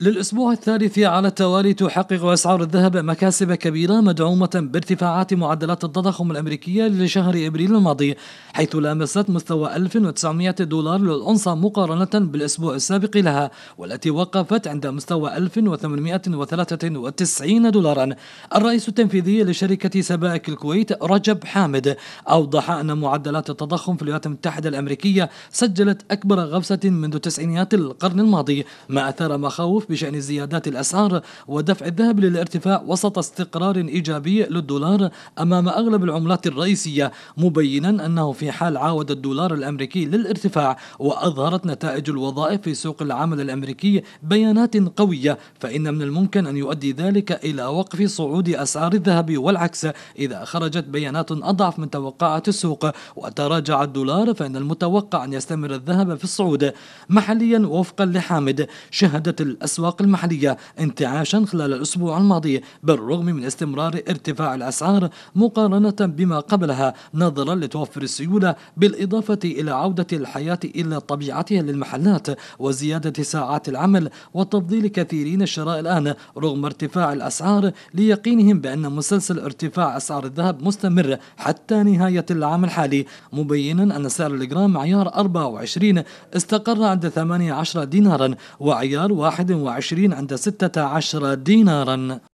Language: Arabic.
للأسبوع الثالث على التوالي تحقق أسعار الذهب مكاسب كبيرة مدعومة بارتفاعات معدلات التضخم الأمريكية لشهر أبريل الماضي حيث لامست مستوى 1900 دولار للأنصة مقارنة بالأسبوع السابق لها والتي وقفت عند مستوى 1893 دولارا الرئيس التنفيذي لشركة سبائك الكويت رجب حامد أوضح أن معدلات التضخم في الولايات المتحدة الأمريكية سجلت أكبر غوصة منذ تسعينيات القرن الماضي ما أثار مخاوف الخوف بشأن زيادات الأسعار ودفع الذهب للارتفاع وسط استقرار إيجابي للدولار أمام أغلب العملات الرئيسية مبينا أنه في حال عاود الدولار الأمريكي للارتفاع وأظهرت نتائج الوظائف في سوق العمل الأمريكي بيانات قوية فإن من الممكن أن يؤدي ذلك إلى وقف صعود أسعار الذهب والعكس إذا خرجت بيانات أضعف من توقعات السوق وتراجع الدولار فإن المتوقع أن يستمر الذهب في الصعود محليا وفقا لحامد شهدت الأسعار الأسواق المحلية انتعاشا خلال الأسبوع الماضي بالرغم من استمرار ارتفاع الأسعار مقارنة بما قبلها نظرا لتوفر السيولة بالإضافة إلى عودة الحياة إلى طبيعتها للمحلات وزيادة ساعات العمل وتفضيل كثيرين الشراء الآن رغم ارتفاع الأسعار ليقينهم بأن مسلسل ارتفاع أسعار الذهب مستمر حتى نهاية العام الحالي مبينا أن سعر الجرام عيار 24 استقر عند 18 دينارا وعيار 21 وعشرين عند ستة عشر دينارا